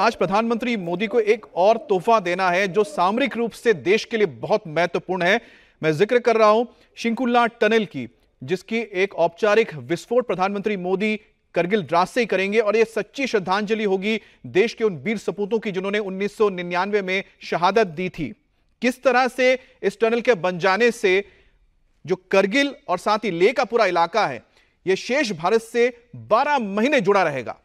आज प्रधानमंत्री मोदी को एक और तोहफा देना है जो सामरिक रूप से देश के लिए बहुत महत्वपूर्ण है मैं जिक्र कर रहा हूं शिंकुल्ला टनल की जिसकी एक औपचारिक विस्फोट प्रधानमंत्री मोदी करगिल द्रास से ही करेंगे और यह सच्ची श्रद्धांजलि होगी देश के उन वीर सपूतों की जिन्होंने उन्नीस में शहादत दी थी किस तरह से इस टनल के बन जाने से जो करगिल और साथ ही ले का पूरा इलाका है यह शेष भारत से 12 महीने जुड़ा रहेगा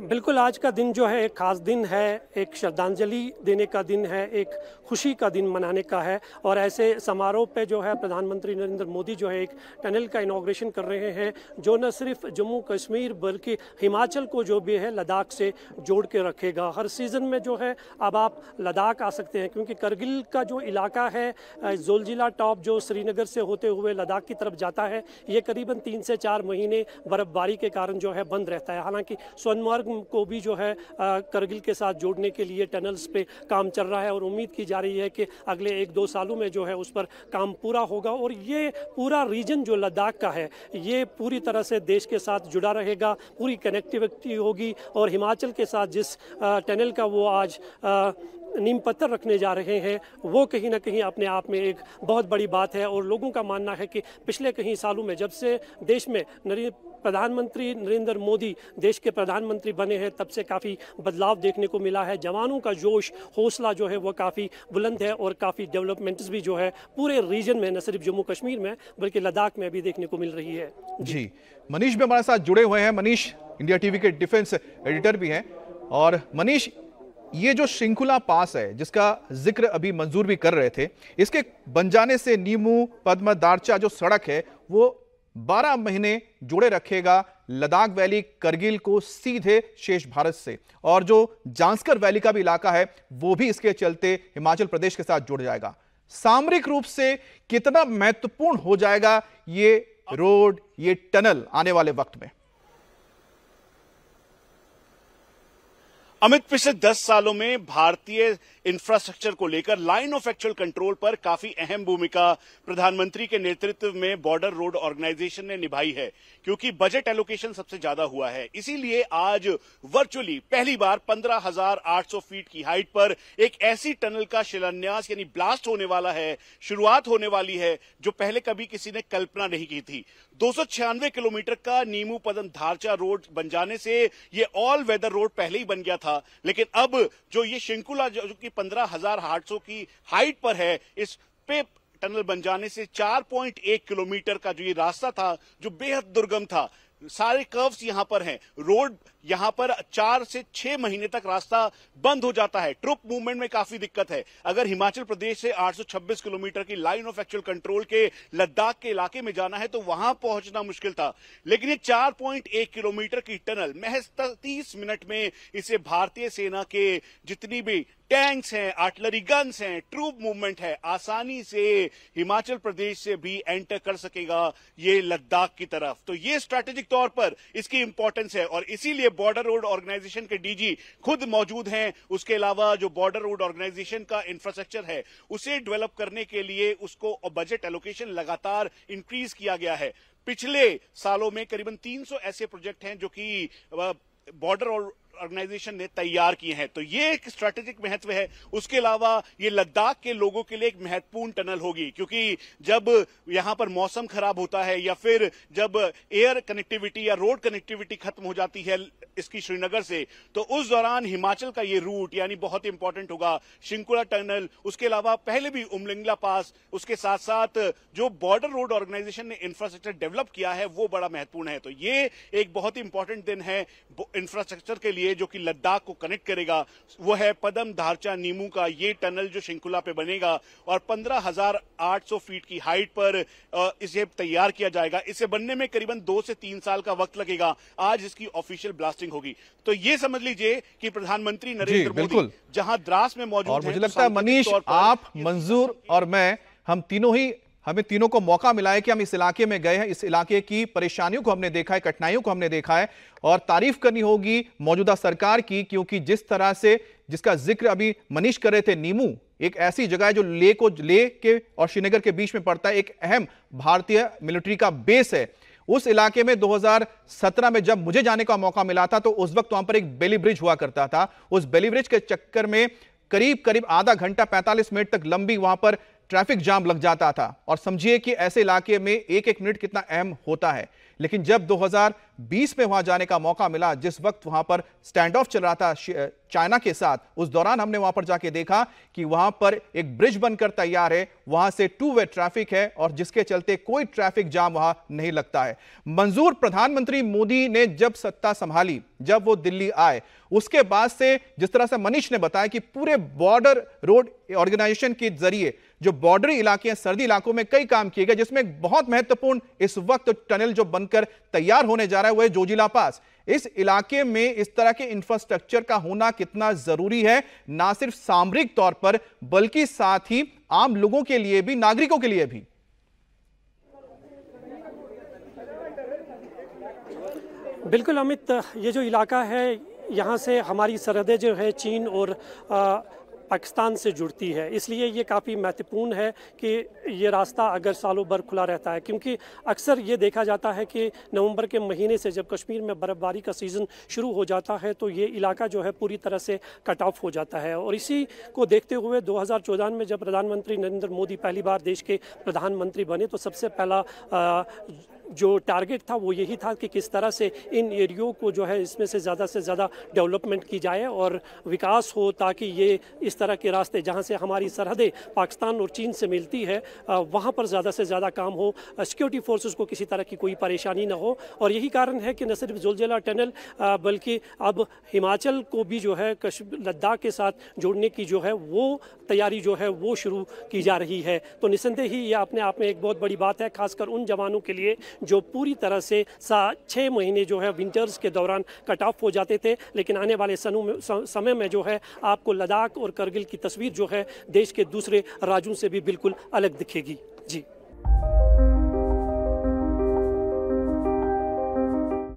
बिल्कुल आज का दिन जो है एक ख़ास दिन है एक श्रद्धांजलि देने का दिन है एक खुशी का दिन मनाने का है और ऐसे समारोह पे जो है प्रधानमंत्री नरेंद्र मोदी जो है एक टनल का इनाग्रेशन कर रहे हैं जो न सिर्फ जम्मू कश्मीर बल्कि हिमाचल को जो भी है लद्दाख से जोड़ के रखेगा हर सीज़न में जो है अब आप लद्दाख आ सकते हैं क्योंकि करगिल का जो इलाका है जोलजिला टॉप जो श्रीनगर से होते हुए लद्दाख की तरफ जाता है ये करीबन तीन से चार महीने बर्फ़बारी के कारण जो है बंद रहता है हालाँकि सोनमार्ग को भी जो है करगिल के साथ जोड़ने के लिए टनल्स पे काम चल रहा है और उम्मीद की जा रही है कि अगले एक दो सालों में जो है उस पर काम पूरा होगा और ये पूरा रीजन जो लद्दाख का है ये पूरी तरह से देश के साथ जुड़ा रहेगा पूरी कनेक्टिविटी होगी और हिमाचल के साथ जिस टनल का वो आज नीम पत्थर रखने जा रहे हैं वो कहीं ना कहीं अपने आप में एक बहुत बड़ी बात है और लोगों का मानना है कि पिछले कहीं सालों में जब से देश में नरेंद्र प्रधानमंत्री नरेंद्र मोदी देश के प्रधानमंत्री बने हैं तब से काफ़ी बदलाव देखने को मिला है जवानों का जोश हौसला जो है वह काफ़ी बुलंद है और काफ़ी डेवलपमेंट्स भी जो है पूरे रीजन में न सिर्फ जम्मू कश्मीर में बल्कि लद्दाख में भी देखने को मिल रही है जी मनीष भी हमारे साथ जुड़े हुए हैं मनीष इंडिया टीवी के डिफेंस एडिटर भी हैं और मनीष ये जो श्रृंखला पास है जिसका जिक्र अभी मंजूर भी कर रहे थे इसके बन जाने से नीमू पद्म दारचा जो सड़क है वो बारह महीने जुड़े रखेगा लद्दाख वैली करगिल को सीधे शेष भारत से और जो जांसकर वैली का भी इलाका है वो भी इसके चलते हिमाचल प्रदेश के साथ जुड़ जाएगा सामरिक रूप से कितना महत्वपूर्ण हो जाएगा ये रोड ये टनल आने वाले वक्त में अमित पिछले दस सालों में भारतीय इंफ्रास्ट्रक्चर को लेकर लाइन ऑफ एक्चुअल कंट्रोल पर काफी अहम भूमिका प्रधानमंत्री के नेतृत्व में बॉर्डर रोड ऑर्गेनाइजेशन ने निभाई है क्योंकि बजट एलोकेशन सबसे ज्यादा हुआ है इसीलिए आज वर्चुअली पहली बार 15,800 फीट की हाइट पर एक ऐसी टनल का शिलान्यास यानी ब्लास्ट होने वाला है शुरुआत होने वाली है जो पहले कभी किसी ने कल्पना नहीं की थी दो किलोमीटर का नीमू पदन धारचा रोड बन जाने से यह ऑल वेदर रोड पहले ही बन गया था था लेकिन अब जो ये शिंकुला जो कि पंद्रह हजार आठ सौ की हाइट पर है इस पे टनल बन जाने से 4.1 किलोमीटर का जो ये रास्ता था जो बेहद दुर्गम था सारे कर्व्स यहां पर हैं रोड यहां पर चार से छह महीने तक रास्ता बंद हो जाता है ट्रुप मूवमेंट में काफी दिक्कत है अगर हिमाचल प्रदेश से 826 किलोमीटर की लाइन ऑफ एक्चुअल कंट्रोल के लद्दाख के इलाके में जाना है तो वहां पहुंचना मुश्किल था लेकिन ये 4.1 किलोमीटर की टनल महज तीस मिनट में इसे भारतीय सेना के जितनी भी टैंक्स हैं आर्टलरी गन्स हैं ट्रूप मूवमेंट है आसानी से हिमाचल प्रदेश से भी एंटर कर सकेगा ये लद्दाख की तरफ तो ये स्ट्रैटेजिक तौर पर इसकी इंपॉर्टेंस है और इसीलिए बॉर्डर रोड ऑर्गेनाइजेशन के डीजी खुद मौजूद हैं उसके अलावा जो बॉर्डर रोड ऑर्गेनाइजेशन का इंफ्रास्ट्रक्चर है उसे डेवलप करने के लिए उसको बजट एलोकेशन लगातार इंक्रीज किया गया है पिछले सालों में करीबन 300 ऐसे प्रोजेक्ट हैं जो कि बॉर्डर और ऑर्गेनाइजेशन ने तैयार किए हैं तो ये एक स्ट्रेटेजिक महत्व है उसके अलावा ये लद्दाख के लोगों के लिए एक महत्वपूर्ण टनल होगी क्योंकि जब यहां पर मौसम खराब होता है या फिर जब एयर कनेक्टिविटी या रोड कनेक्टिविटी खत्म हो जाती है इसकी श्रीनगर से तो उस दौरान हिमाचल का ये रूट यानी बहुत इंपॉर्टेंट होगा शिंकुला टनल उसके अलावा पहले भी उमलिंगला पास उसके साथ साथ जो बॉर्डर रोड ऑर्गेनाइजेशन ने इंफ्रास्ट्रक्चर डेवलप किया है वो बड़ा महत्वपूर्ण है तो ये एक बहुत ही इंपॉर्टेंट दिन है इंफ्रास्ट्रक्चर के लिए लिए जो कि लद्दाख को कनेक्ट करेगा वो है पदम धारचा नीमू का ये टनल जो श्रृंखला पे बनेगा और 15,800 फीट की हाइट पर इसे तैयार किया जाएगा इसे बनने में करीबन दो से तीन साल का वक्त लगेगा आज इसकी ऑफिशियल ब्लास्टिंग होगी तो ये समझ लीजिए कि प्रधानमंत्री नरेंद्र मोदी जहां द्रास में मौजूद मुझे लगता है मनीष आप मंजूर और मैं हम तीनों ही हमें तीनों को मौका मिला है कि हम इस इलाके में गए हैं इस इलाके की परेशानियों को हमने देखा है कठिनाइयों को हमने देखा है और तारीफ करनी होगी मौजूदा सरकार की क्योंकि जिस तरह से जिसका जिक्र अभी मनीष कर रहे थे नीमू एक ऐसी जगह है जो ले को ले के और श्रीनगर के बीच में पड़ता है एक अहम भारतीय मिलिट्री का बेस है उस इलाके में 2017 में जब मुझे जाने का मौका मिला था तो उस वक्त वहां पर एक बेली ब्रिज हुआ करता था उस बेली ब्रिज के चक्कर में करीब करीब आधा घंटा 45 मिनट तक लंबी वहां पर ट्रैफिक जाम लग जाता था और समझिए कि ऐसे इलाके में एक एक मिनट कितना अहम होता है लेकिन जब 2020 में वहां जाने का मौका मिला जिस वक्त वहां पर स्टैंड ऑफ चल रहा था चाइना के साथ उस दौरान हमने वहां पर जाके देखा कि वहां पर एक ब्रिज बनकर तैयार है वहां से टू वे ट्रैफिक है और जिसके चलते कोई ट्रैफिक जाम वहां नहीं लगता है मंजूर प्रधानमंत्री मोदी ने जब सत्ता संभाली जब वो दिल्ली आए उसके बाद से जिस तरह से मनीष ने बताया कि पूरे बॉर्डर रोड ऑर्गेनाइजेशन के जरिए जो बॉर्डर इलाके हैं सर्दी इलाकों में कई काम किए गए जिसमें बहुत महत्वपूर्ण इस वक्त टनल जो बन बनकर तैयार होने जा रहा है वह जोजिला पास इस इलाके में इस तरह के इंफ्रास्ट्रक्चर का होना कितना जरूरी है ना सिर्फ सामरिक तौर पर बल्कि साथ ही आम लोगों के लिए भी नागरिकों के लिए भी बिल्कुल अमित ये जो इलाका है यहाँ से हमारी सरहदें जो है चीन और पाकिस्तान से जुड़ती है इसलिए ये काफ़ी महत्वपूर्ण है कि ये रास्ता अगर सालों भर खुला रहता है क्योंकि अक्सर ये देखा जाता है कि नवंबर के महीने से जब कश्मीर में बर्फ़बारी का सीज़न शुरू हो जाता है तो ये इलाका जो है पूरी तरह से कट ऑफ हो जाता है और इसी को देखते हुए दो में जब प्रधानमंत्री नरेंद्र मोदी पहली बार देश के प्रधानमंत्री बने तो सबसे पहला आ, जो टारगेट था वो यही था कि किस तरह से इन एरियो को जो है इसमें से ज़्यादा से ज़्यादा डेवलपमेंट की जाए और विकास हो ताकि ये इस तरह के रास्ते जहाँ से हमारी सरहदें पाकिस्तान और चीन से मिलती है वहाँ पर ज़्यादा से ज़्यादा काम हो सिक्योरिटी फोर्सेस को किसी तरह की कोई परेशानी ना हो और यही कारण है कि न सिर्फ ज़ुलजला टनल बल्कि अब हिमाचल को भी जो है कश लद्दाख के साथ जोड़ने की जो है वो तैयारी जो है वो शुरू की जा रही है तो निसंदेह ही ये अपने आप में एक बहुत बड़ी बात है खासकर उन जवानों के लिए जो पूरी तरह से सा छः महीने जो है विंटर्स के दौरान कट ऑफ हो जाते थे लेकिन आने वाले में, समय में जो है आपको लद्दाख और करगिल की तस्वीर जो है देश के दूसरे राज्यों से भी बिल्कुल अलग दिखेगी जी